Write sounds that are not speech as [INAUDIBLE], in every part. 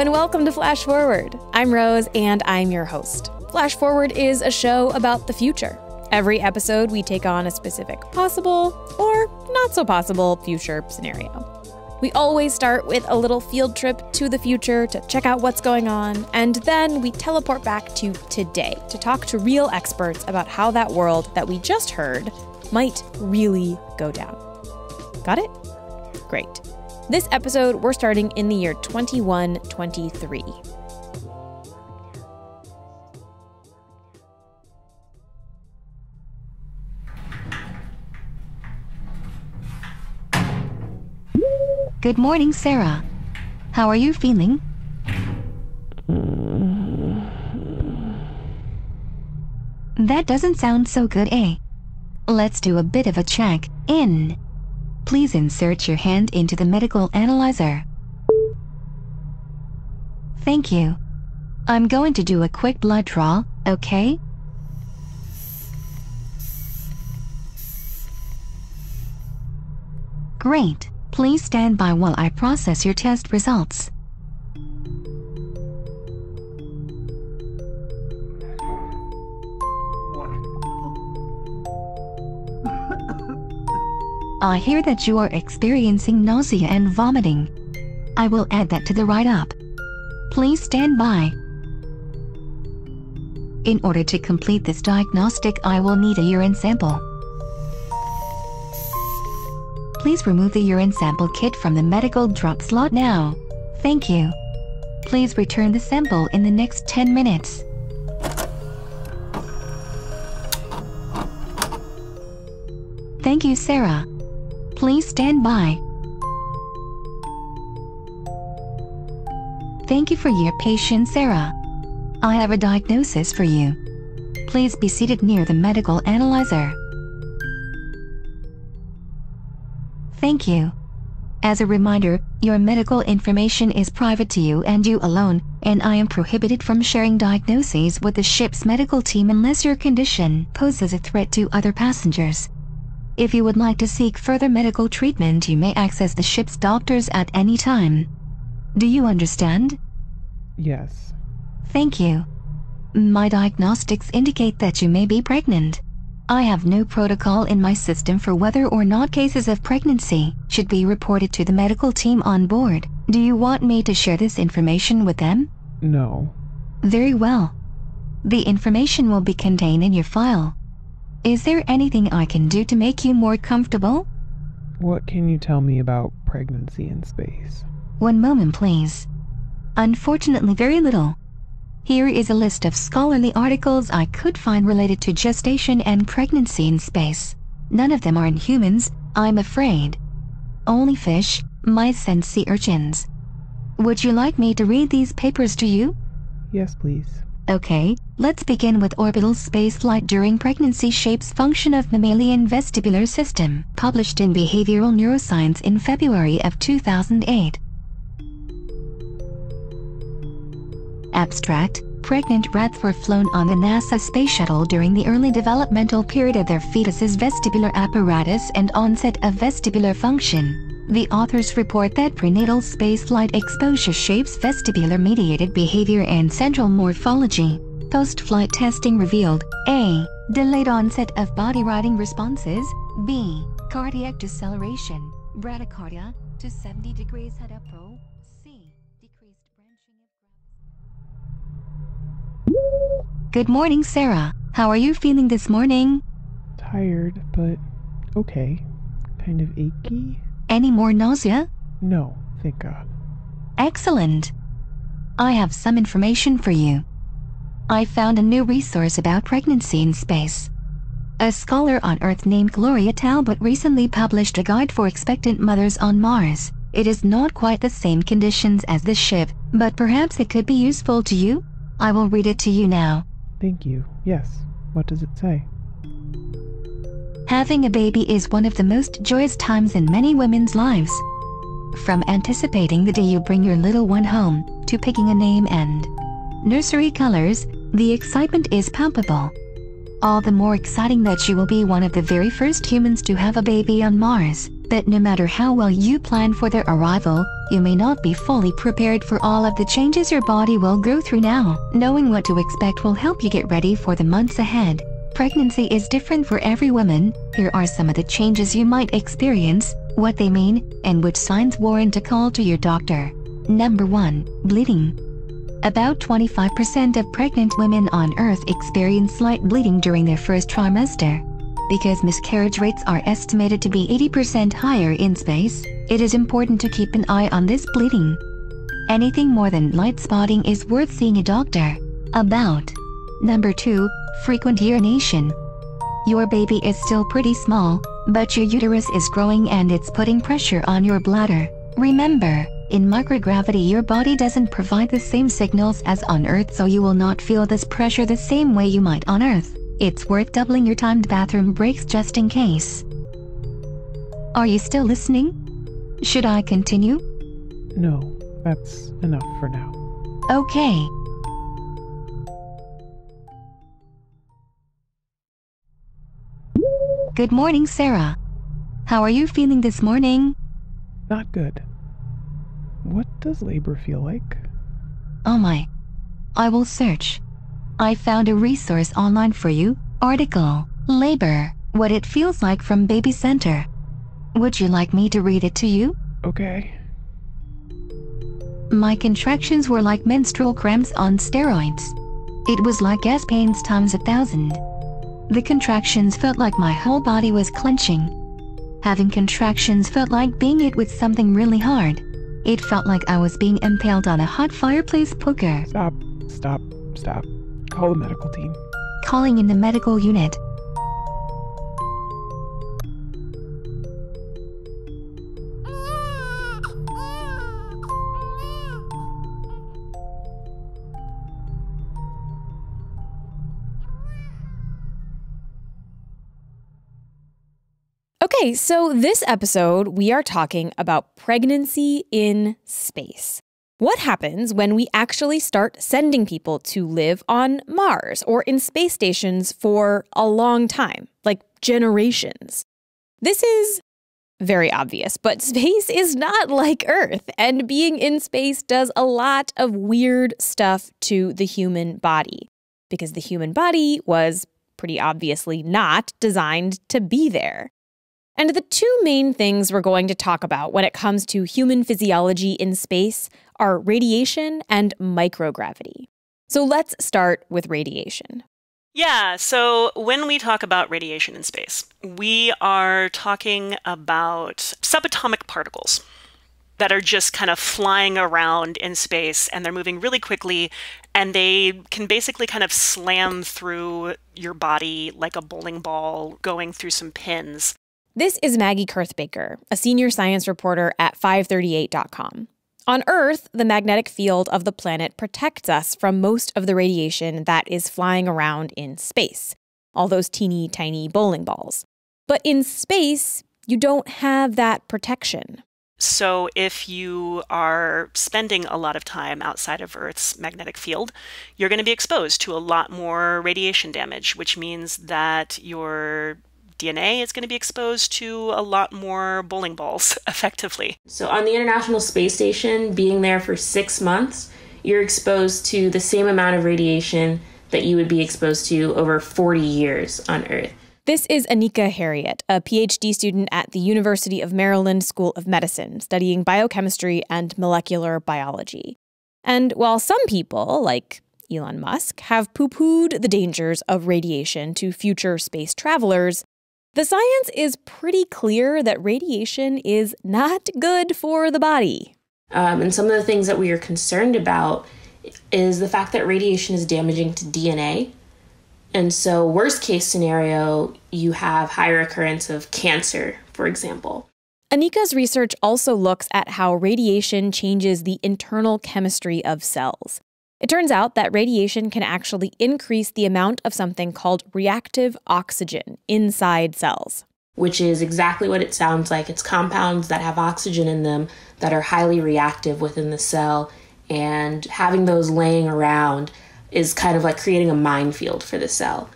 and welcome to Flash Forward. I'm Rose, and I'm your host. Flash Forward is a show about the future. Every episode, we take on a specific possible or not so possible future scenario. We always start with a little field trip to the future to check out what's going on, and then we teleport back to today to talk to real experts about how that world that we just heard might really go down. Got it? Great. This episode, we're starting in the year 2123. Good morning, Sarah. How are you feeling? That doesn't sound so good, eh? Let's do a bit of a check in. Please insert your hand into the medical analyzer. Thank you. I'm going to do a quick blood draw, okay? Great. Please stand by while I process your test results. I hear that you are experiencing nausea and vomiting. I will add that to the write-up. Please stand by. In order to complete this diagnostic I will need a urine sample. Please remove the urine sample kit from the medical drop slot now. Thank you. Please return the sample in the next 10 minutes. Thank you, Sarah. Please stand by. Thank you for your patience, Sarah. I have a diagnosis for you. Please be seated near the medical analyzer. Thank you. As a reminder, your medical information is private to you and you alone, and I am prohibited from sharing diagnoses with the ship's medical team unless your condition poses a threat to other passengers. If you would like to seek further medical treatment, you may access the ship's doctors at any time. Do you understand? Yes. Thank you. My diagnostics indicate that you may be pregnant. I have no protocol in my system for whether or not cases of pregnancy should be reported to the medical team on board. Do you want me to share this information with them? No. Very well. The information will be contained in your file, is there anything I can do to make you more comfortable? What can you tell me about pregnancy in space? One moment, please. Unfortunately, very little. Here is a list of scholarly articles I could find related to gestation and pregnancy in space. None of them are in humans, I'm afraid. Only fish, mice, and sea urchins. Would you like me to read these papers to you? Yes, please. Okay, let's begin with orbital spaceflight during pregnancy shapes function of mammalian vestibular system, published in Behavioral Neuroscience in February of 2008. Abstract Pregnant rats were flown on the NASA space shuttle during the early developmental period of their fetus's vestibular apparatus and onset of vestibular function, the authors report that prenatal spaceflight exposure shapes vestibular-mediated behavior and central morphology. Post-flight testing revealed, A. Delayed onset of body riding responses, B. Cardiac deceleration, bradycardia, to 70 degrees head up roll, C. Decreased Good morning, Sarah. How are you feeling this morning? Tired, but okay. Kind of achy. Any more nausea? No, thank God. Excellent. I have some information for you. I found a new resource about pregnancy in space. A scholar on Earth named Gloria Talbot recently published a guide for expectant mothers on Mars. It is not quite the same conditions as this ship, but perhaps it could be useful to you? I will read it to you now. Thank you. Yes. What does it say? Having a baby is one of the most joyous times in many women's lives. From anticipating the day you bring your little one home, to picking a name and nursery colors, the excitement is palpable. All the more exciting that you will be one of the very first humans to have a baby on Mars, but no matter how well you plan for their arrival, you may not be fully prepared for all of the changes your body will go through now. Knowing what to expect will help you get ready for the months ahead. Pregnancy is different for every woman. Here are some of the changes you might experience, what they mean, and which signs warrant a call to your doctor. Number 1. Bleeding. About 25% of pregnant women on Earth experience slight bleeding during their first trimester. Because miscarriage rates are estimated to be 80% higher in space, it is important to keep an eye on this bleeding. Anything more than light spotting is worth seeing a doctor about. Number 2 frequent urination. Your baby is still pretty small, but your uterus is growing and it's putting pressure on your bladder. Remember, in microgravity your body doesn't provide the same signals as on Earth so you will not feel this pressure the same way you might on Earth. It's worth doubling your timed bathroom breaks just in case. Are you still listening? Should I continue? No, that's enough for now. Okay, Good morning, Sarah. How are you feeling this morning? Not good. What does labor feel like? Oh my. I will search. I found a resource online for you. Article, Labor, What It Feels Like from Baby Center. Would you like me to read it to you? Okay. My contractions were like menstrual cramps on steroids. It was like gas pains times a thousand. The contractions felt like my whole body was clenching. Having contractions felt like being hit with something really hard. It felt like I was being impaled on a hot fireplace poker. Stop, stop, stop. Call the medical team. Calling in the medical unit. Okay, so this episode, we are talking about pregnancy in space. What happens when we actually start sending people to live on Mars or in space stations for a long time, like generations? This is very obvious, but [LAUGHS] space is not like Earth, and being in space does a lot of weird stuff to the human body because the human body was pretty obviously not designed to be there. And the two main things we're going to talk about when it comes to human physiology in space are radiation and microgravity. So let's start with radiation. Yeah, so when we talk about radiation in space, we are talking about subatomic particles that are just kind of flying around in space and they're moving really quickly and they can basically kind of slam through your body like a bowling ball going through some pins. This is Maggie Kurthbaker, a senior science reporter at 538.com. On Earth, the magnetic field of the planet protects us from most of the radiation that is flying around in space, all those teeny tiny bowling balls. But in space, you don't have that protection. So, if you are spending a lot of time outside of Earth's magnetic field, you're going to be exposed to a lot more radiation damage, which means that your DNA is going to be exposed to a lot more bowling balls [LAUGHS] effectively. So, on the International Space Station, being there for six months, you're exposed to the same amount of radiation that you would be exposed to over 40 years on Earth. This is Anika Harriet, a PhD student at the University of Maryland School of Medicine, studying biochemistry and molecular biology. And while some people, like Elon Musk, have poo pooed the dangers of radiation to future space travelers, the science is pretty clear that radiation is not good for the body. Um, and some of the things that we are concerned about is the fact that radiation is damaging to DNA. And so, worst case scenario, you have higher occurrence of cancer, for example. Anika's research also looks at how radiation changes the internal chemistry of cells. It turns out that radiation can actually increase the amount of something called reactive oxygen inside cells. Which is exactly what it sounds like. It's compounds that have oxygen in them that are highly reactive within the cell, and having those laying around is kind of like creating a minefield for the cell.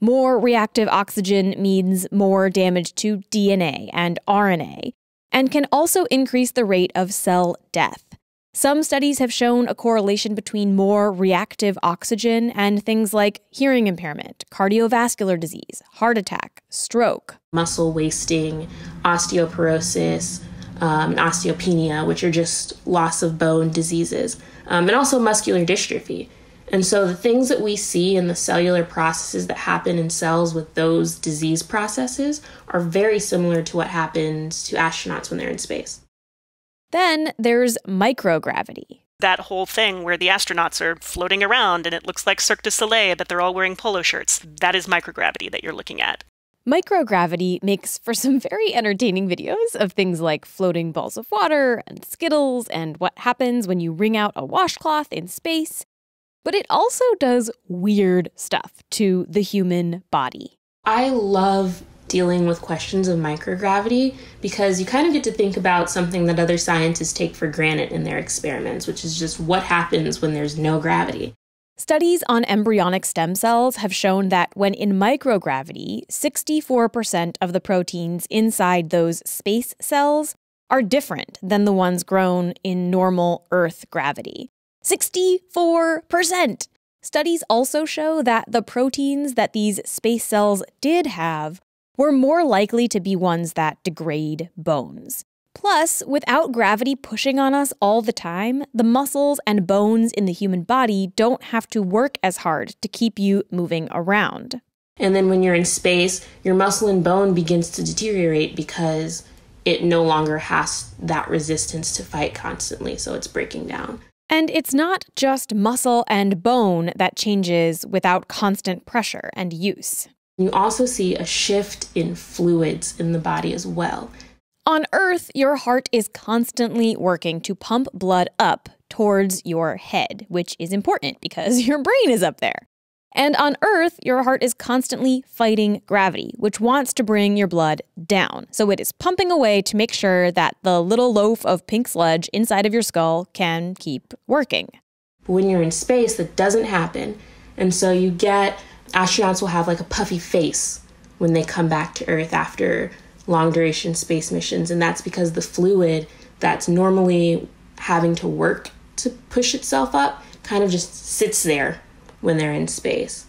More reactive oxygen means more damage to DNA and RNA, and can also increase the rate of cell death. Some studies have shown a correlation between more reactive oxygen and things like hearing impairment, cardiovascular disease, heart attack, stroke, muscle wasting, osteoporosis, um, osteopenia, which are just loss of bone diseases, um, and also muscular dystrophy. And so the things that we see in the cellular processes that happen in cells with those disease processes are very similar to what happens to astronauts when they're in space. Then there's microgravity. That whole thing where the astronauts are floating around and it looks like Cirque du Soleil, but they're all wearing polo shirts. That is microgravity that you're looking at. Microgravity makes for some [LAUGHS] very entertaining videos of things like floating balls of water and skittles and what happens when you wring out a washcloth in space. But it also does weird stuff to the human body. I love dealing with questions of microgravity because you kind of get to think about something that other scientists take for granted in their experiments, which is just what happens when there's no gravity. Studies on embryonic stem cells have shown that when in microgravity, 64% of the proteins inside those space cells are different than the ones grown in normal Earth gravity. 64%! Studies also show that the proteins that these space cells did have we're more likely to be ones that degrade bones. Plus, without gravity pushing on us all the time, the muscles and bones in the human body don't have to work as hard to keep you moving around. And then when you're in space, your muscle and bone begins to deteriorate because it no longer has that resistance to fight constantly, so it's breaking down. And it's not just muscle and bone that changes without constant pressure and use. You also see a shift in fluids in the body as well. On Earth, your heart is constantly working to pump blood up towards your head, which is important because [LAUGHS] your brain is up there. And on Earth, your heart is constantly fighting gravity, which wants to bring your blood down. So it is pumping away to make sure that the little loaf of pink sludge inside of your skull can keep working. when you're in space, that doesn't happen. And so you get astronauts will have like a puffy face when they come back to Earth after long duration space missions, and that's because the fluid that's normally having to work to push itself up kind of just sits there when they're in space.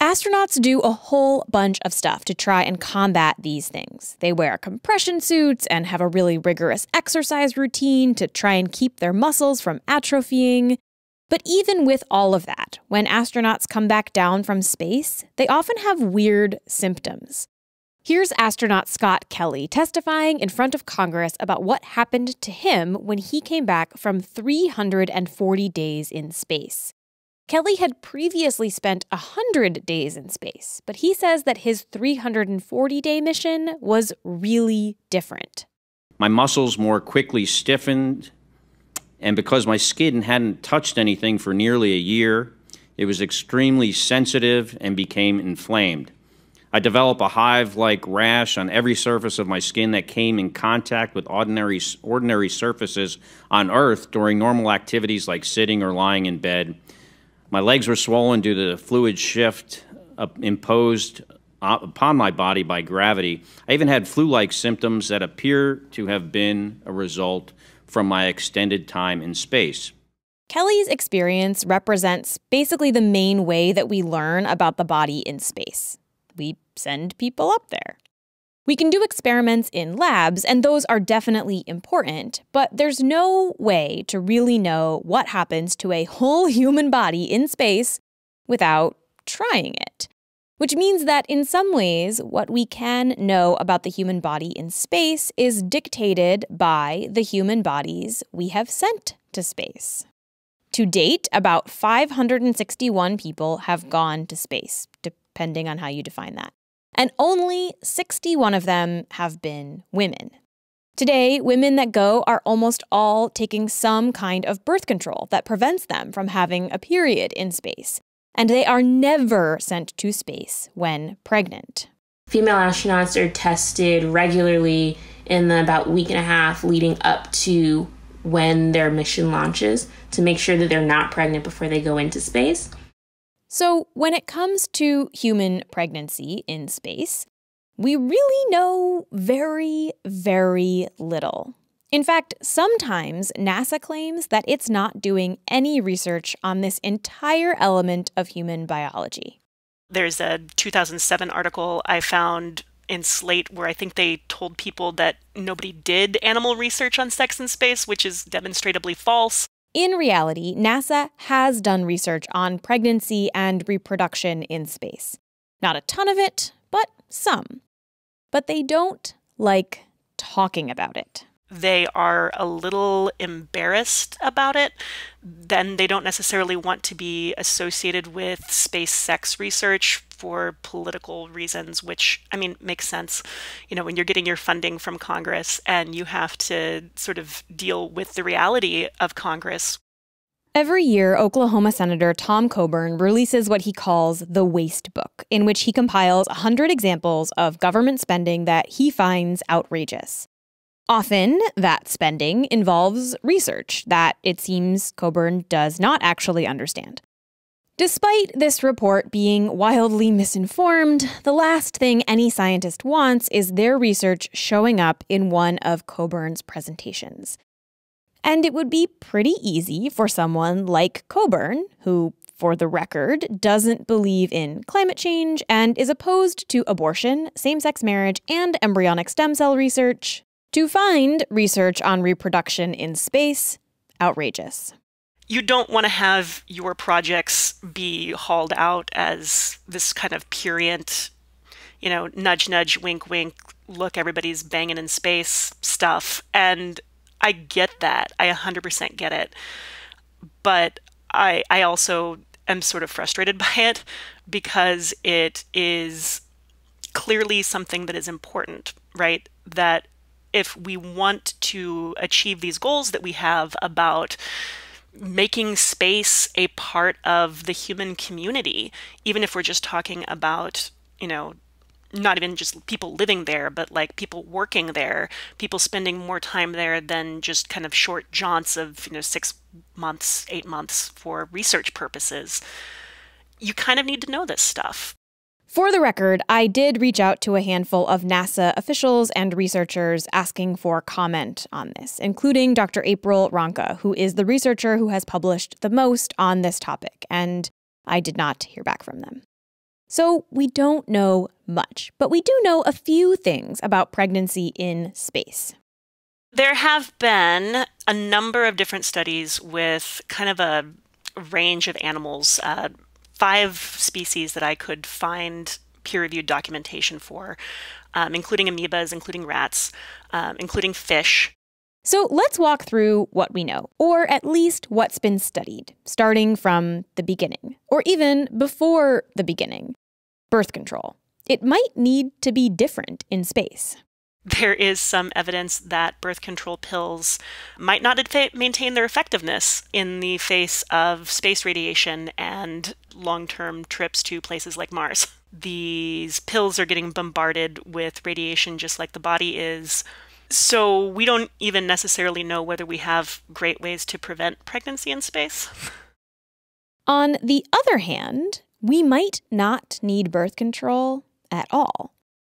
Astronauts do a whole bunch of stuff to try and combat these things. They wear compression suits and have a really rigorous exercise routine to try and keep their muscles from atrophying. But even with all of that, when astronauts come back down from space, they often have weird symptoms. Here's astronaut Scott Kelly testifying in front of Congress about what happened to him when he came back from 340 days in space. Kelly had previously spent 100 days in space, but he says that his 340 day mission was really different. My muscles more quickly stiffened and because my skin hadn't touched anything for nearly a year, it was extremely sensitive and became inflamed. I developed a hive like rash on every surface of my skin that came in contact with ordinary, ordinary surfaces on Earth during normal activities like sitting or lying in bed. My legs were swollen due to the fluid shift uh, imposed upon my body by gravity. I even had flu like symptoms that appear to have been a result from my extended time in space. Kelly's experience represents basically the main way that we learn about the body in space. We send people up there. We can do experiments in labs, and those are definitely important, but there's no way to really know what happens to a whole [LAUGHS] human body in space without trying it. Which means that in some ways, what we can know about the human body in space is dictated by the human bodies we have sent to space. To date, about 561 people have gone to space, depending on how you define that. And only 61 of them have been women. Today, women that go are almost all taking some kind of birth control that prevents them from having a period in space and they are never sent to space when pregnant. Female astronauts are tested regularly in the about week and a half leading up to when their mission launches to make sure that they're not pregnant before they go into space. So, when it comes to human pregnancy in space, we really know very, very little. In fact, sometimes NASA claims that it's not doing any research on this entire element of human biology. There's a 2007 article I found in Slate where I think they told people that nobody did animal research on sex in space, which is demonstrably false. In reality, NASA has done research on pregnancy and reproduction in space. Not a ton of it, but some. But they don't like talking about it they are a little embarrassed about it, then they don't necessarily want to be associated with space sex research for political reasons, which, I mean, makes sense. You know, when you're getting your funding from Congress and you have to sort of deal with the reality of Congress. Every year, Oklahoma Senator Tom Coburn releases what he calls the Waste Book, in which he compiles 100 examples of government spending that he finds outrageous. Often, that spending involves research that it seems Coburn does not actually understand. Despite this report being wildly misinformed, the last thing any scientist wants is their research showing up in one of Coburn's presentations. And it would be pretty easy for someone like Coburn, who, for the record, doesn't believe in climate change and is opposed to abortion, same sex marriage, and embryonic stem cell research, to find research on reproduction in space outrageous. You don't want to have your projects be hauled out as this kind of purient, you know, nudge, nudge, wink, wink, look, everybody's banging in space stuff. And I get that. I 100% get it. But I, I also am sort of frustrated [LAUGHS] by it because it is clearly something that is important, right? That if we want to achieve these goals that we have about making space a part of the human community, even if we're just talking about, you know, not even just people living there, but like people working there, people spending more time there than just kind of short jaunts of, you know, six months, eight months for research purposes. You kind of need to know this stuff for the record, I did reach out to a handful of NASA officials and researchers asking for comment on this, including Dr. April Ronka, who is the researcher who has published the most on this topic, and I did not hear back from them. So we don't know much, but we do know a few things about pregnancy in space. There have been a number of different studies with kind of a range of animals. Uh, five species that I could find peer-reviewed documentation for, um, including amoebas, including rats, um, including fish. So let's walk through what we know, or at least what's been studied, starting from the beginning, or even before the beginning. Birth control. It might need to be different in space there is some evidence that birth control pills might not maintain their effectiveness in the face of space radiation and long term trips to places like Mars. These pills are getting bombarded with radiation just like the body is. So we don't even necessarily know whether we have great ways to prevent pregnancy in space. On the other hand, we might not need birth control at all.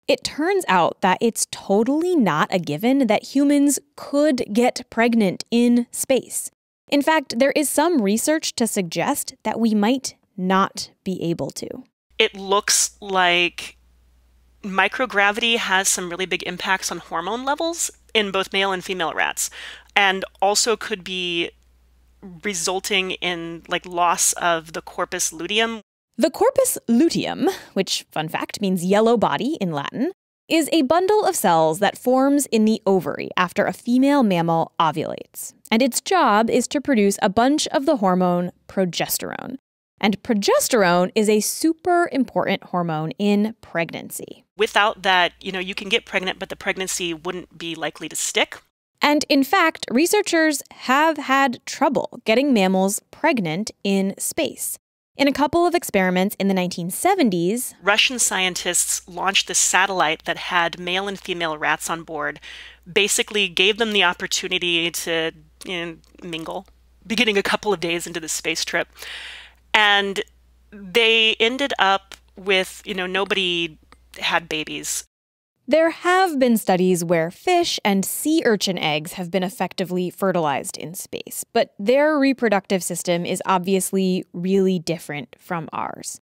It turns out that it's totally not a given that humans could get pregnant in space. In fact, there is some research to suggest that we might not be able to. It looks like microgravity has some really big impacts on hormone levels in both male and female rats, and also could be resulting in like loss of the corpus luteum, the corpus luteum, which, fun fact, means yellow body in Latin, is a bundle of cells that forms in the ovary after a female mammal ovulates. And its job is to produce a bunch of the hormone progesterone. And progesterone is a super important hormone in pregnancy. Without that, you know, you can get pregnant, but the pregnancy wouldn't be likely to stick. And in fact, researchers have had trouble getting mammals pregnant in space. In a couple of experiments in the 1970s, Russian scientists launched a satellite that had male and female rats on board, basically gave them the opportunity to you know, mingle, beginning a couple of days into the space trip. And they ended up with, you know, nobody had babies there have been studies where fish and sea urchin eggs have been effectively fertilized in space, but their reproductive system is obviously really different from ours.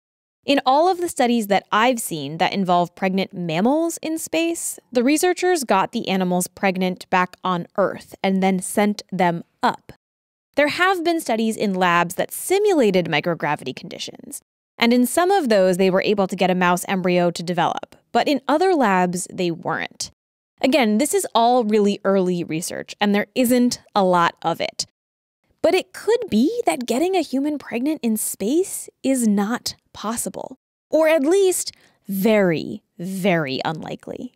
In all of the studies that I've seen that involve pregnant mammals in space, the researchers got the animals pregnant back on Earth and then sent them up. There have been studies in labs that simulated microgravity conditions, and in some of those, they were able to get a mouse embryo to develop, but in other labs, they weren't. Again, this is all really early research, and there isn't a lot of it. But it could be that getting a human pregnant in space is not possible, or at least very, very unlikely.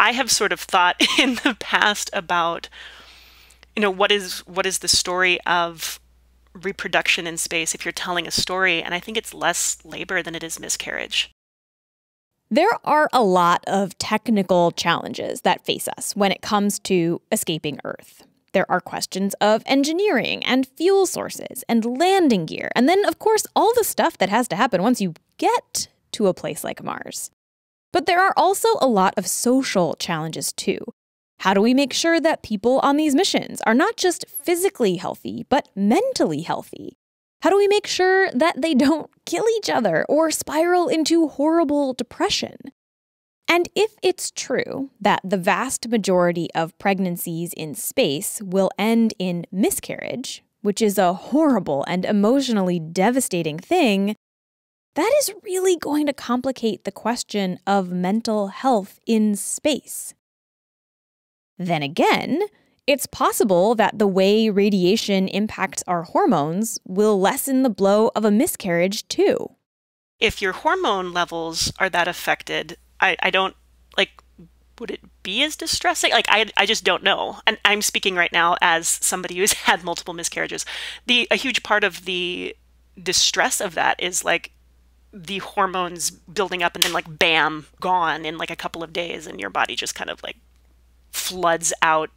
I have sort of thought [LAUGHS] in the past about you know what is what is the story of reproduction in space if you're telling a story. And I think it's less labor than it is miscarriage. There are a lot of technical challenges that face us when it comes to escaping Earth. There are questions of engineering and fuel sources and landing gear, and then, of course, all the stuff that has to happen once you get to a place like Mars. But there are also a lot of social challenges, too. How do we make sure that people on these missions are not just physically healthy, but mentally healthy? How do we make sure that they don't kill each other or spiral into horrible depression? And if it's true that the vast majority of pregnancies in space will end in miscarriage, which is a horrible and emotionally devastating thing, that is really going to complicate the question of mental health in space. Then again, it's possible that the way radiation impacts our hormones will lessen the blow of a miscarriage too. If your hormone levels are that affected, I, I don't like would it be as distressing? Like I I just don't know. And I'm speaking right now as somebody who's [LAUGHS] had multiple miscarriages. The a huge part of the distress of that is like the hormones building up and then like bam gone in like a couple of days and your body just kind of like floods out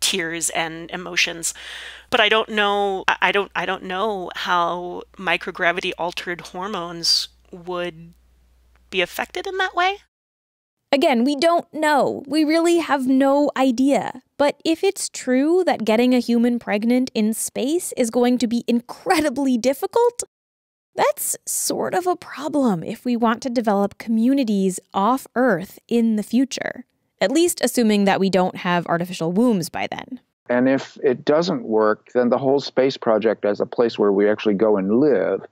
tears and emotions but i don't know i don't i don't know how microgravity altered hormones would be affected in that way Again, we don't know. We really have no idea. But if it's true that getting a human pregnant in space is going to be incredibly difficult, that's sort of a problem if we want to develop communities off Earth in the future at least assuming that we don't have artificial wombs by then. And if it doesn't work, then the whole space project as a place where we actually go and live,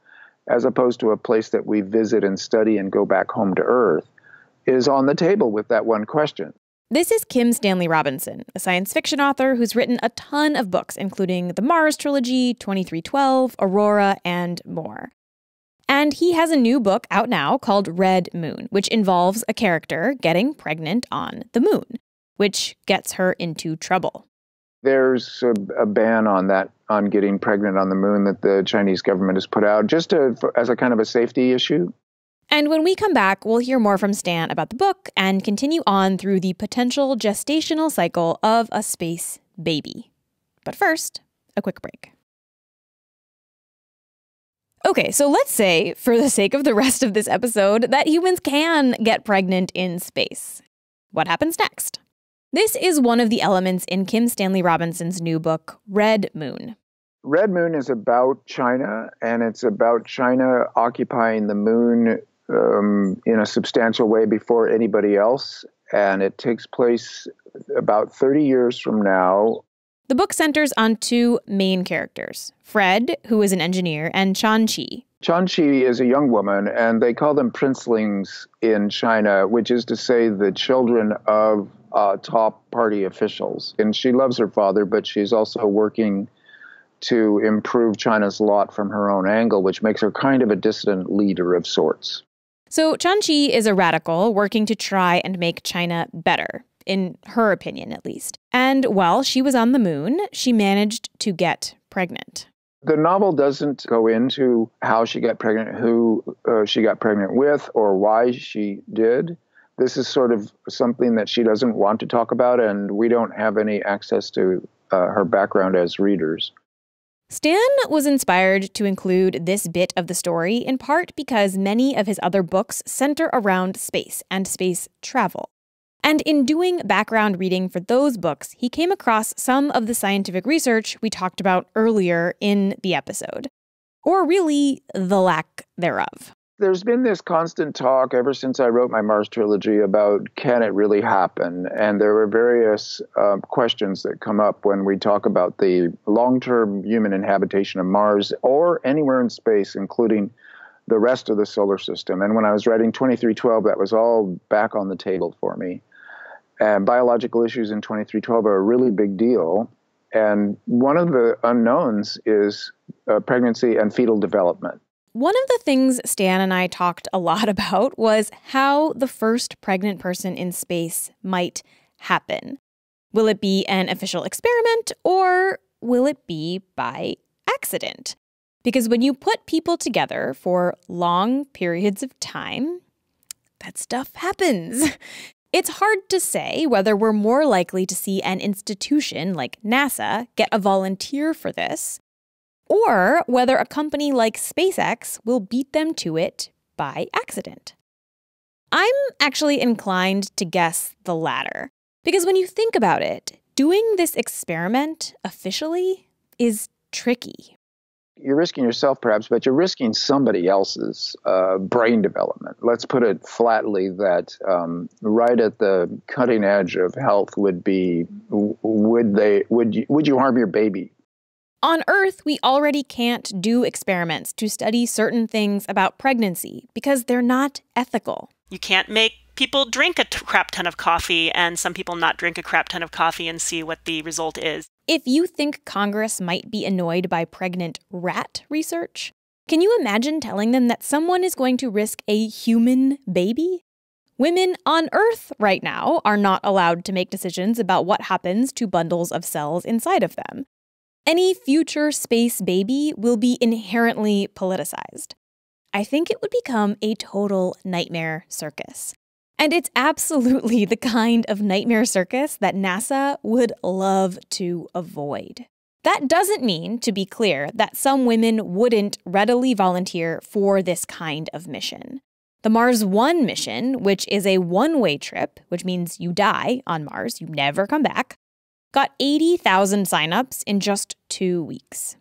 as opposed to a place that we visit and study and go back home to Earth, is on the table with that one question. This is Kim Stanley Robinson, a science fiction author who's written a ton of books, including the Mars Trilogy, 2312, Aurora, and more. And he has a new book out now called Red Moon, which involves a character getting pregnant on the moon, which gets her into trouble. There's a, a ban on that, on getting pregnant on the moon that the Chinese government has put out just to, for, as a kind of a safety issue. And when we come back, we'll hear more from Stan about the book and continue on through the potential gestational cycle of a space baby. But first, a quick break. Okay, so let's say, for the sake of the rest of this episode, that humans can get pregnant in space. What happens next? This is one of the elements in Kim Stanley Robinson's new book, Red Moon. Red Moon is about China, and it's about China occupying the moon um, in a substantial way before anybody else. And it takes place about 30 years from now the book centers on two main characters Fred, who is an engineer, and Chan Chi. Chan Chi is a young woman, and they call them princelings in China, which is to say the children of uh, top party officials. And she loves her father, but she's also working to improve China's lot from her own angle, which makes her kind of a dissident leader of sorts. So Chan Chi is a radical working to try and make China better in her opinion at least. And while she was on the moon, she managed to get pregnant. The novel doesn't go into how she got pregnant, who uh, she got pregnant with, or why she did. This is sort of something that she doesn't want to talk about, and we don't have any access to uh, her background as readers. Stan was inspired to include this bit of the story in part because many of his other books center around space and space travel. And in doing background reading for those books, he came across some of the scientific research we talked about earlier in the episode, or really the lack thereof. There's been this constant talk ever since I wrote my Mars trilogy about can it really happen? And there are various uh, questions that come up when we talk about the long term human inhabitation of Mars or anywhere in space, including the rest of the solar system. And when I was writing 2312, that was all back on the table for me. And biological issues in 2312 are a really big deal. And one of the unknowns is uh, pregnancy and fetal development. One of the things Stan and I talked a lot [LAUGHS] about was how the first pregnant person in space might happen. Will it be an official experiment or will it be by accident? Because when you put people together for long periods of time, that stuff happens. [LAUGHS] It's hard to say whether we're more likely to see an institution like NASA get a volunteer for this, or whether a company like SpaceX will beat them to it by accident. I'm actually inclined to guess the latter, because when you think about it, doing this experiment officially is tricky you're risking yourself perhaps, but you're risking somebody else's uh, brain development. Let's put it flatly that um, right at the cutting edge of health would be would they would you, would you harm your baby? On Earth, we already can't do experiments to study certain things about pregnancy because they're not ethical. You can't make people drink a crap ton of coffee and some people not drink a crap ton of coffee and see what the result is. If you think Congress might be annoyed by pregnant rat research, can you imagine telling them that someone is going to risk a human baby? Women on Earth right now are not allowed to make decisions about what happens to bundles of cells inside of them. Any future space baby will be inherently politicized. I think it would become a total nightmare circus. And it's absolutely the kind of nightmare circus that NASA would love to avoid. That doesn't mean, to be clear, that some women wouldn't readily volunteer for this kind of mission. The Mars 1 mission, which is a one way trip, which means you die on Mars, you never come back, got 80,000 signups in just two weeks.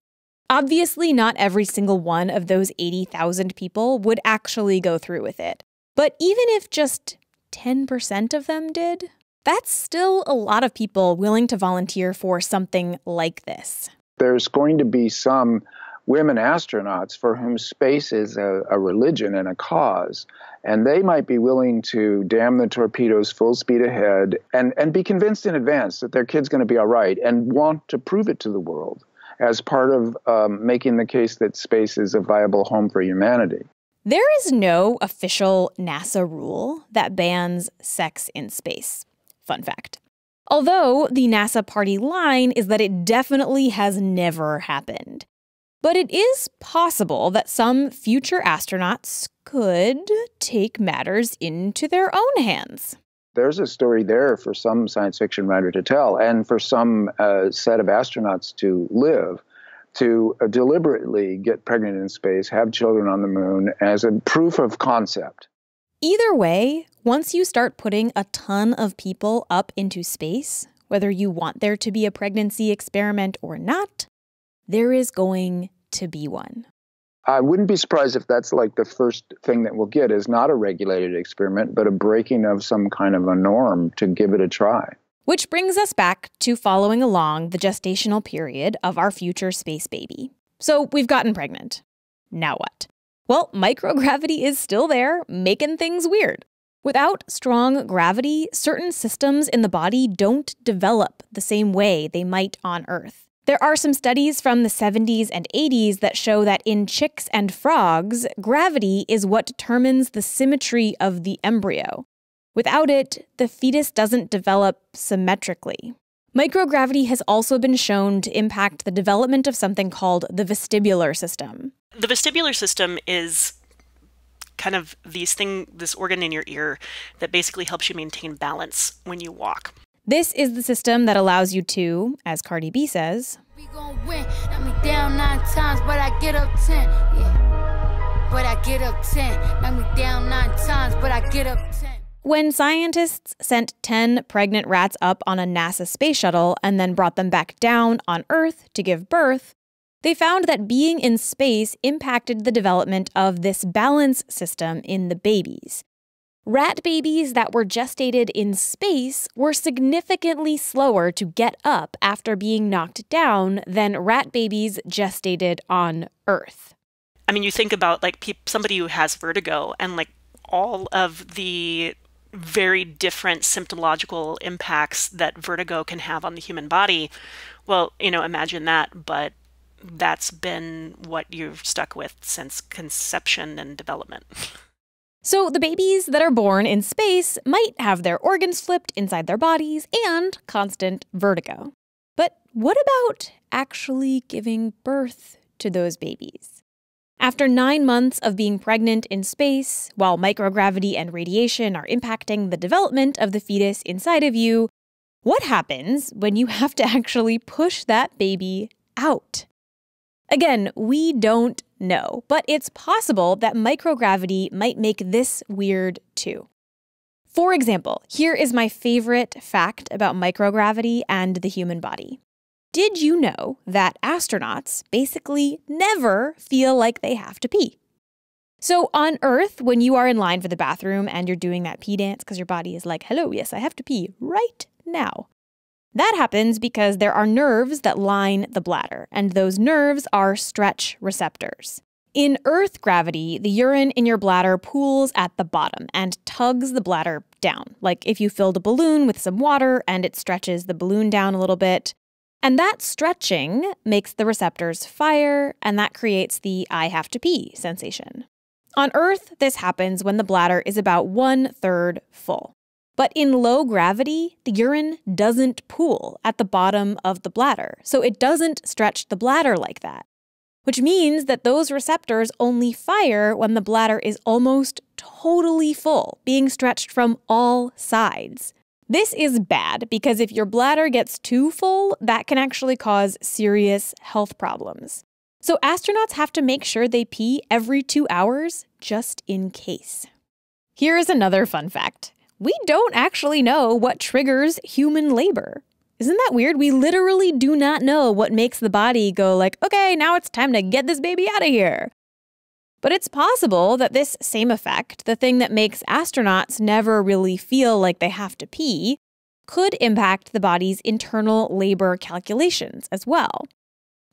Obviously, not every single one of those 80,000 people would actually go through with it. But even if just 10% of them did. That's still a lot of people willing to volunteer for something like this. There's going to be some women astronauts for whom space is a, a, religion and a cause. And they might be willing to damn the torpedoes full speed ahead and, and be convinced in advance that their kid's going to be all right and want to prove it to the world as part of um, making the case that space is a viable home for humanity. There is no official NASA rule that bans sex in space. Fun fact. Although the NASA party line is that it definitely has never happened. But it is possible that some future astronauts could take matters into their own hands. There's a story there for some science fiction writer to tell and for some uh, set of astronauts to live to uh, deliberately get pregnant in space, have children on the moon as a proof of concept. Either way, once you start putting a ton of people up into space, whether you want there to be a pregnancy experiment or not, there is going to be one. I wouldn't be surprised if that's like the first thing that we'll get is not a regulated experiment, but a breaking of some kind of a norm to give it a try. Which brings us back to following along the gestational period of our future space baby. So we've gotten pregnant. Now what? Well, microgravity is still there, making things weird. Without strong gravity, certain systems in the body don't develop the same way they might on Earth. There are some studies from the 70s and 80s that show that in chicks and frogs, gravity is what determines the symmetry of the embryo. Without it, the fetus doesn't develop symmetrically. Microgravity has also been shown to impact the development of something called the vestibular system. The vestibular system is kind of this thing this organ in your ear that basically helps you maintain balance when you walk. This is the system that allows you to, as Cardi B says, times, when scientists sent 10 pregnant rats up on a NASA space shuttle and then brought them back down on Earth to give birth, they found that being in space impacted the development of this balance system in the babies. Rat babies that were gestated in space were significantly slower to get up after being knocked down than rat babies gestated on Earth. I mean, you think about like somebody who has vertigo and like all of the very different symptomological impacts that vertigo can have on the human body. Well, you know, imagine that, but that's been what you've stuck with since conception and development. So, the babies that are born in space might have their organs flipped inside their bodies and constant vertigo. But what about actually giving birth to those babies? After nine months of being pregnant in space, while microgravity and radiation are impacting the development of the fetus inside of you, what happens when you [LAUGHS] have to actually push that baby out? Again, we don't know, but it's possible that microgravity might make this weird too. For example, here is my favorite fact about microgravity and the human body. Did you know that astronauts basically never feel like they have to pee? So, on Earth, when you are in line for the bathroom and you're doing that pee dance because your body is like, hello, yes, I have to pee right now. That happens because there are nerves that line the bladder, and those nerves are stretch receptors. In Earth gravity, the urine in your bladder pools at the bottom and tugs the bladder down. Like if you filled a balloon with some water and it stretches the balloon down a little bit, and that stretching makes the receptors fire, and that creates the I have to pee sensation. On Earth, this happens when the bladder is about one third full. But in low gravity, the urine doesn't pool at the bottom of the bladder, so it doesn't stretch the bladder like that, which means that those receptors only fire when the bladder is almost totally full, being stretched from all sides. This is bad because if your bladder gets too full, that can actually cause serious health problems. So astronauts have to make sure they pee every two hours just in case. Here is another fun fact we don't actually know what triggers human labor. Isn't that weird? We literally do not know what makes the body go like, okay, now it's time to get this baby out of here. But it's possible that this same effect, the thing that makes astronauts never really feel like they have to pee, could impact the body's internal labor calculations as well.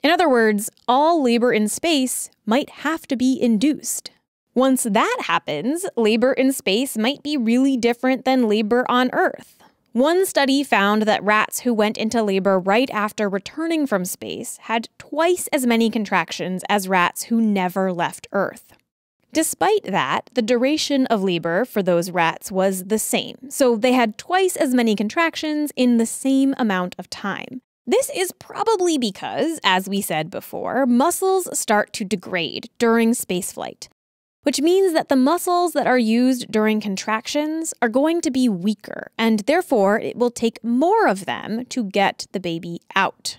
In other words, all labor in space might have to be induced. Once that happens, labor in space might be really different than labor on Earth. One study found that rats who went into labor right after returning from space had twice as many contractions as rats who never left Earth. Despite that, the duration of labor for those rats was the same, so they had twice as many contractions in the same amount of time. This is probably because, as we said before, muscles start to degrade during spaceflight which means that the muscles that are used during contractions are going to be weaker, and therefore it will take more of them to get the baby out.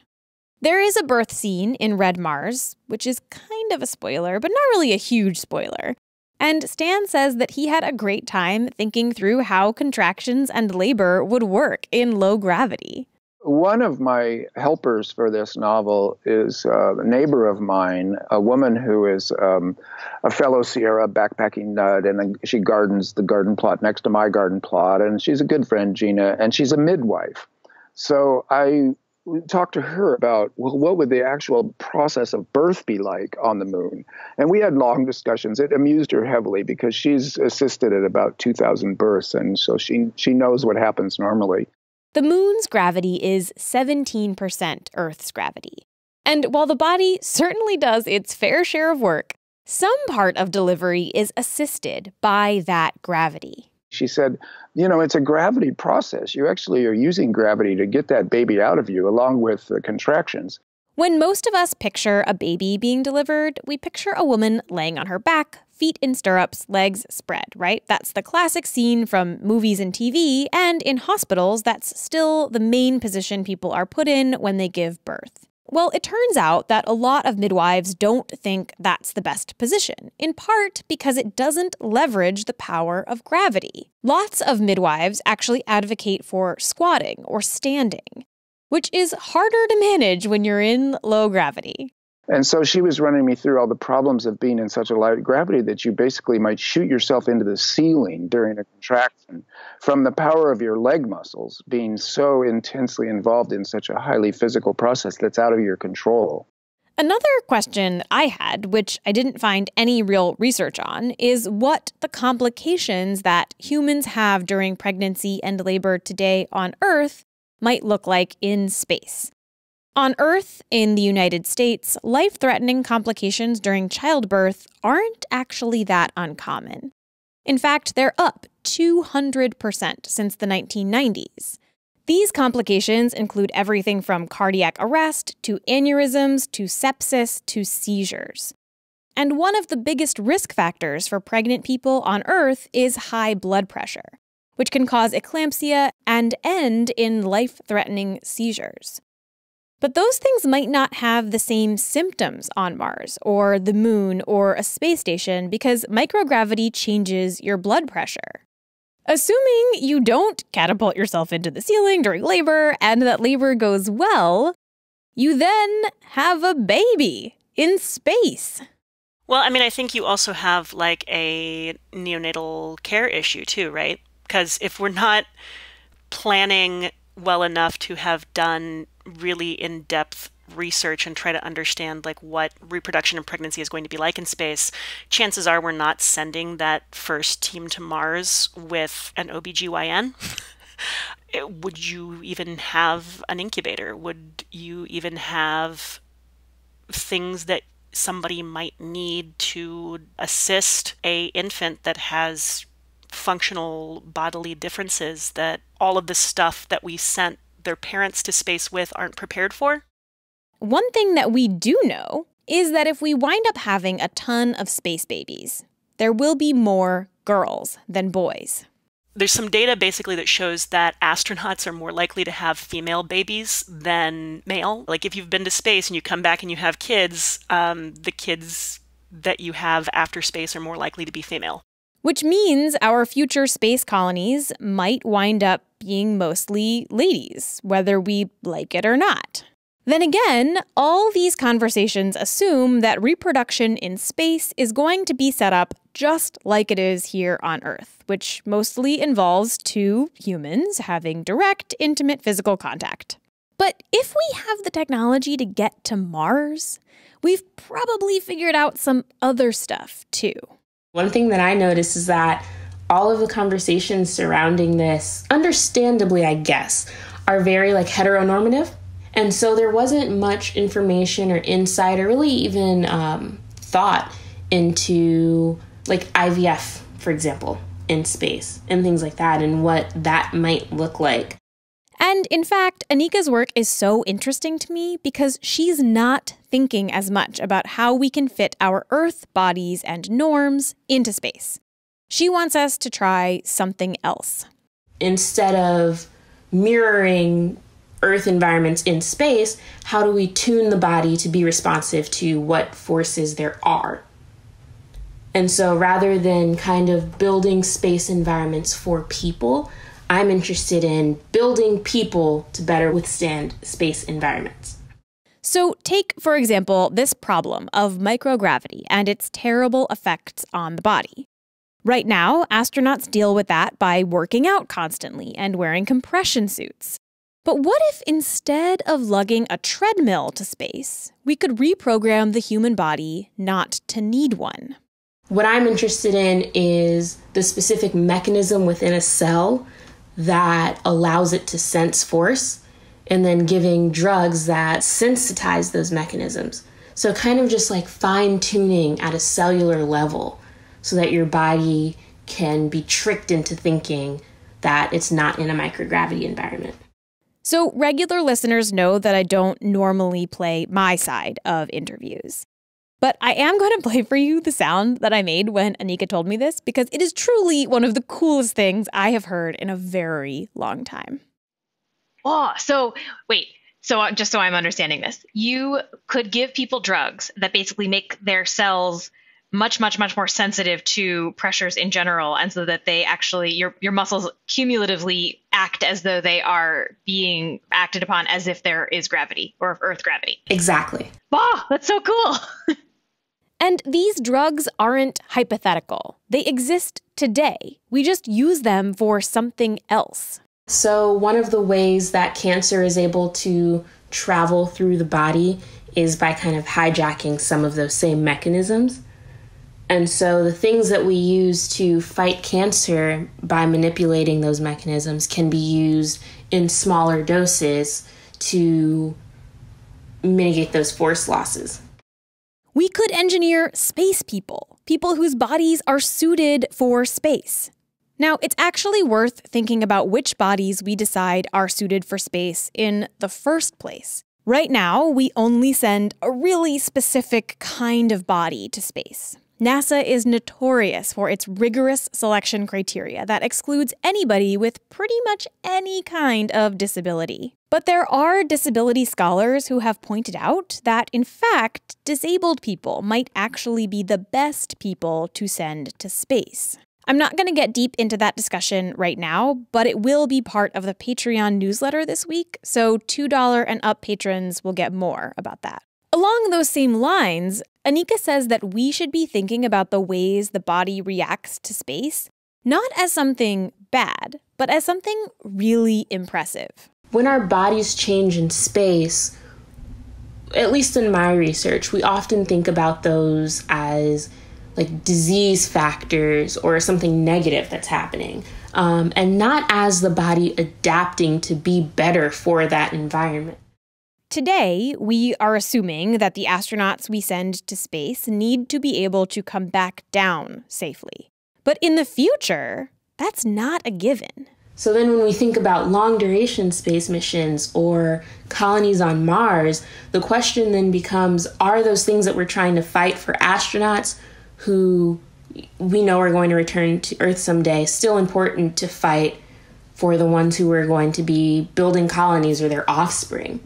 There is a birth scene in Red Mars, which is kind of a spoiler, but not really a huge spoiler. And Stan says that he had a great time thinking through how contractions and labor would work in low gravity. One of my helpers for this novel is a neighbor of mine, a woman who is um, a fellow Sierra backpacking nut, and she gardens the garden plot next to my garden plot. And she's a good friend, Gina, and she's a midwife. So I talked to her about well, what would the actual process of birth be like on the moon, and we had long discussions. It amused her heavily because she's assisted at about 2,000 births, and so she she knows what happens normally. The moon's gravity is 17% Earth's gravity. And while the body certainly does its fair share of work, some part of delivery is assisted by that gravity. She said, You know, it's a gravity process. You actually are using gravity to get that baby out of you, along with the contractions. When most of us picture a baby being delivered, we picture a woman laying on her back, feet in stirrups, legs spread, right? That's the classic scene from movies and TV, and in hospitals, that's still the main position people are put in when they give birth. Well, it turns out that a lot of midwives don't think that's the best position, in part because it doesn't leverage the power of gravity. Lots of midwives actually advocate for squatting or standing, which is harder to manage when you're in low gravity. And so she was running me through all the problems of being in such a light gravity that you basically might shoot yourself into the ceiling during a contraction from the power of your leg muscles being so intensely involved in such a highly physical process that's out of your control. Another question I had, which I didn't find any real research on, is what the complications that humans have during pregnancy and labor today on Earth might look like in space. On Earth, in the United States, life threatening complications during childbirth aren't actually that uncommon. In fact, they're up 200% since the 1990s. These complications include everything from cardiac arrest to aneurysms to sepsis to seizures. And one of the biggest risk factors for pregnant people on Earth is high blood pressure, which can cause eclampsia and end in life threatening seizures. But those things might not have the same symptoms on Mars or the moon or a space station because microgravity changes your blood pressure. Assuming you don't catapult yourself into the ceiling during labor and that labor goes well, you then have a baby in space. Well, I mean, I think you also have like a neonatal care issue too, right? Because if we're not planning well enough to have done really in-depth research and try to understand like what reproduction and pregnancy is going to be like in space, chances are we're not sending that first team to Mars with an OBGYN. [LAUGHS] Would you even have an incubator? Would you even have things that somebody might need to assist a infant that has functional bodily differences that all of the stuff that we sent their parents to space with aren't prepared for? One thing that we do know is that if we wind up having a ton of space babies, there will be more girls than boys. There's some data basically that shows that astronauts are more likely to have female babies than male. Like if you've been to space and you come back and you have kids, um, the kids that you have after space are more likely to be female which means our future space colonies might wind up being mostly ladies, whether we like it or not. Then again, all these conversations assume that reproduction in space is going to be set up just like it is here on Earth, which mostly involves two humans having direct, intimate physical contact. But if we have the technology to get to Mars, we've probably figured out some other stuff too. One thing that I notice is that all of the conversations surrounding this, understandably, I guess, are very like heteronormative. And so there wasn't much information or insight or really even um, thought into like IVF, for example, in space and things like that and what that might look like. And in fact, Anika's work is so interesting to me because she's not thinking as much about how we can fit our Earth bodies and norms into space. She wants us to try something else. Instead of mirroring Earth environments in space, how do we tune the body to be responsive to what forces there are? And so rather than kind of building space environments for people, I'm interested in building people to better withstand space environments. So, take, for example, this problem of microgravity and its terrible effects on the body. Right now, astronauts deal with that by working out constantly and wearing compression suits. But what if instead of lugging a treadmill to space, we could reprogram the human body not to need one? What I'm interested in is the specific mechanism within a cell that allows it to sense force, and then giving drugs that sensitize those mechanisms. So, kind of just like fine tuning at a cellular level so that your body can be tricked into thinking that it's not in a microgravity environment. So, regular listeners know that I don't normally play my side of interviews. But I am going [LAUGHS] to play for you the sound that I made when Anika told me this because it is truly one of the coolest things I have heard in a very long time. Oh, so wait. So uh, just so I'm understanding this, you could give people drugs that basically make their cells much much much more sensitive to pressures in general and so that they actually your your muscles cumulatively act as though they are being acted upon as if there is gravity or earth gravity exactly wow that's so cool [LAUGHS] And these drugs aren't hypothetical, they exist today. We just use them for something else. So, one of the ways that cancer is able to travel through the body is by kind of hijacking some of those same mechanisms. And so, the things that we use to fight cancer by manipulating those mechanisms can be used in smaller doses to mitigate those force losses. We could engineer space people, people whose bodies are suited for space. Now, it's actually worth thinking about which bodies we decide are suited for space in the first place. Right now, we only send a really specific kind of body to space. NASA is notorious for its rigorous selection criteria that excludes anybody with pretty much any kind of disability. But there are disability scholars who have pointed out that, in fact, disabled people might actually be the best people to send to space. I'm not going to get deep into that discussion right now, but it will be part of the Patreon newsletter this week, so $2 and up patrons will get more about that. Along those same lines, Anika says that we should be thinking about the ways the body reacts to space, not as something bad, but as something really impressive when our bodies change in space, at least in my research, we often think about those as like disease factors or something negative that's happening, um, and not as the body adapting to be better for that environment. Today, we are assuming that the astronauts we send to space need to be able to come back down safely. But in the future, that's not a given. So then, when we think about long duration space missions or colonies on Mars, the question then becomes are those things that we're trying to fight for astronauts who we know are going to return to Earth someday still important to fight for the ones who are going to be building colonies or their offspring?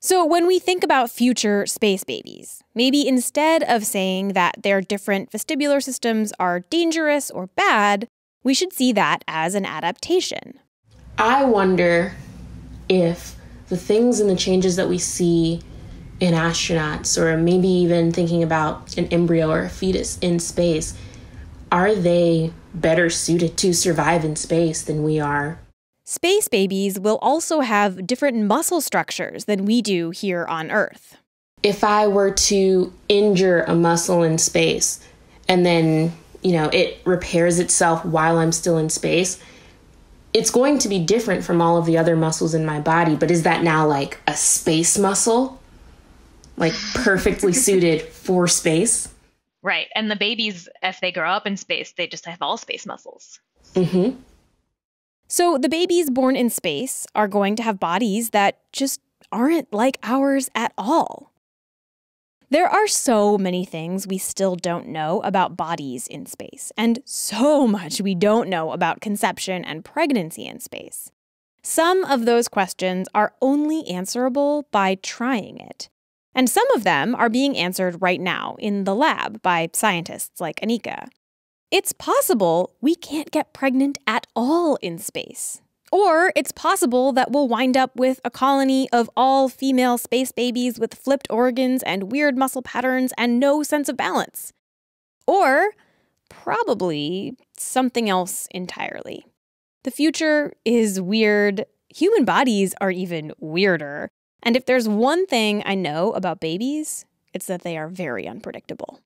So, when we think about future space babies, maybe instead of saying that their different vestibular systems are dangerous or bad, we should see that as an adaptation. I wonder if the things and the changes that we see in astronauts, or maybe even thinking about an embryo or a fetus in space, are they better suited to survive in space than we are? Space babies will also have different muscle structures than we do here on Earth. If I were to injure a muscle in space and then you know, it repairs itself while I'm still in space. It's going to be different from all of the other muscles in my body, but is that now like a space muscle? Like perfectly [LAUGHS] suited for space? Right. And the babies, if they grow up in space, they just have all space muscles. Mm hmm. So the babies born in space are going to have bodies that just aren't like ours at all. There are so many things we still don't know about bodies in space, and so much we don't know about conception and pregnancy in space. Some of those questions are only answerable by trying it. And some of them are being answered right now in the lab by scientists like Anika. It's possible we can't get pregnant at all in space. Or it's possible that we'll wind up with a colony of all female space babies with flipped organs and weird muscle patterns and no sense of balance. Or probably something else entirely. The future is weird. Human bodies are even weirder. And if there's one thing I know about babies, it's that they are very unpredictable.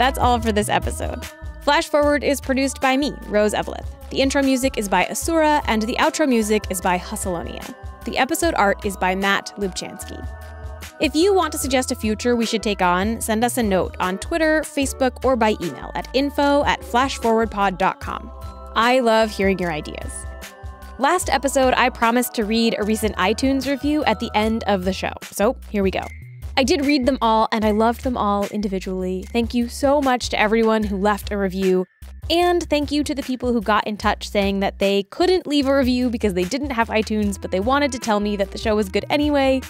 That's all for this episode. Flash Forward is produced by me, Rose Evelith. The intro music is by Asura, and the outro music is by Hustalonia. The episode art is by Matt Lubchansky. If you want to suggest a future we should take on, send us a note on Twitter, Facebook, or by email at info at flashforwardpod.com. I love hearing your ideas. Last episode, I promised to read a recent iTunes review at the end of the show, so here we go. I did read them all and I loved them all individually. Thank you so much to everyone who left a review. And thank you to the people who got in touch saying that they couldn't leave a review because they didn't have iTunes, but they wanted to tell me that the show was good anyway.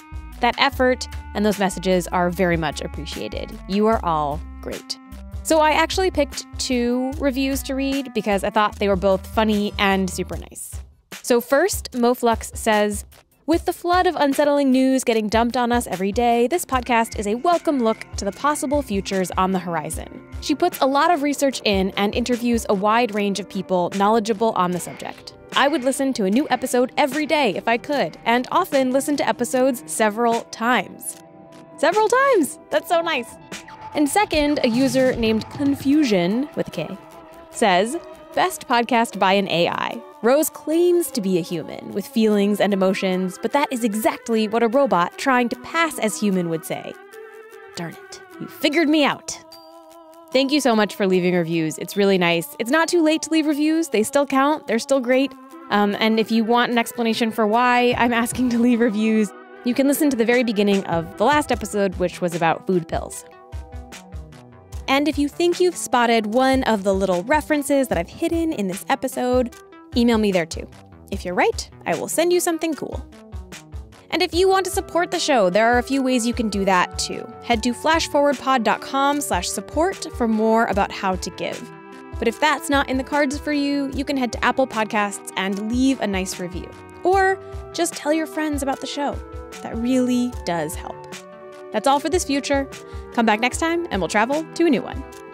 That effort and those messages are very much appreciated. You are all great. So I actually picked two reviews to read because I thought they were both funny and super nice. So first, Moflux says, with the flood of unsettling news getting dumped on us every day, this podcast is a welcome look to the possible futures on the horizon. She puts a lot of research in and interviews a wide range of people knowledgeable on the subject. I would listen to a new episode every day if I could, and often listen to episodes several times. Several times! That's so nice! And second, a user named Confusion, with a K, says, Best podcast by an AI. Rose claims to be a human with feelings and emotions, but that is exactly what a robot trying to pass as human would say. Darn it, you figured me out. Thank you so much for leaving reviews. It's really nice. It's not too late to leave reviews, they still count, they're still great. Um, and if you want an explanation for why I'm [LAUGHS] asking to leave reviews, you can listen to the very beginning of the last episode, which was about food pills. And if you think you've spotted one of the little references that I've hidden in this episode, email me there too. If you're right, I will send you something cool. And if you want to support the show, there are a few ways you can do that too. Head to flashforwardpod.com/support for more about how to give. But if that's not in the cards for you, you can head to Apple Podcasts and leave a nice review. Or just tell your friends about the show. That really does help. That's all for this future. Come back next time and we'll travel to a new one.